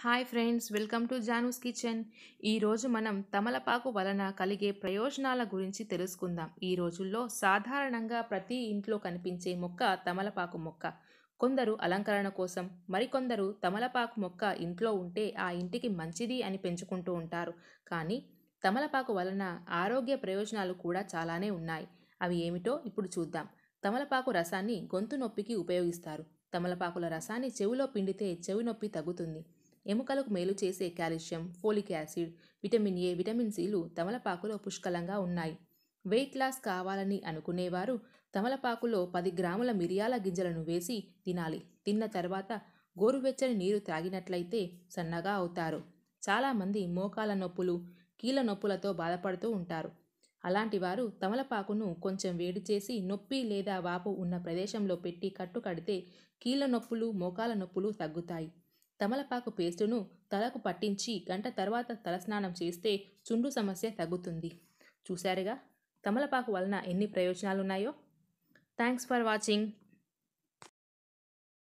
hi friends welcome to Janu's kitchen ఈరోజు మనం తమలపాకు వలన కలిగే ప్రయోజనాల గురించి తెలుసుకుందాం ఈ రోజుల్లో సాధారణంగా ప్రతి ఇంట్లో కనిపించే మొక్క తమలపాకు మొక్క కొందరు అలంకరణ కోసం మరికొందరు తమలపాకు మొక్క ఇంట్లో ఉంటే ఆ ఇంటికి మంచిది అని పెంచుకుంటూ ఉంటారు కానీ తమలపాకు వలన ఆరోగ్య ప్రయోజనాలు కూడా చాలానే ఉన్నాయి అవి ఏమిటో ఇప్పుడు చూద్దాం తమలపాకు రసాన్ని గొంతు నొప్పికి ఉపయోగిస్తారు తమలపాకుల రసాన్ని చెవిలో పిండితే చెవి నొప్పి తగ్గుతుంది ఎముకలకు మేలు చేసే calcium folic acid vitamin A vitamin సిలు తమలపాకులో పుష్కలంగా ఉన్నాయి వెయిట్ లాస్ కావాలని అనుకునేవారు తమలపాకులో పది గ్రాముల మిరియాల గింజలను వేసి తినాలి తిన్న తర్వాత గోరువెచ్చని నీరు త్రాగినట్లయితే సన్నగా అవుతారు చాలామంది మోకాల నొప్పులు కీళ్ళ నొప్పులతో బాధపడుతూ ఉంటారు అలాంటి వారు తమలపాకును కొంచెం వేడి చేసి నొప్పి లేదా వాపు ఉన్న ప్రదేశంలో పెట్టి కట్టు కడితే కీళ్ళ నొప్పులు మోకాల నొప్పులు తగ్గుతాయి తమలపాకు పేస్టును తలకు పట్టించి గంట తర్వాత తలస్నానం చేస్తే చుండు సమస్య తగ్గుతుంది చూశారుగా తమలపాకు వలన ఎన్ని ప్రయోజనాలున్నాయో థ్యాంక్స్ ఫర్ వాచింగ్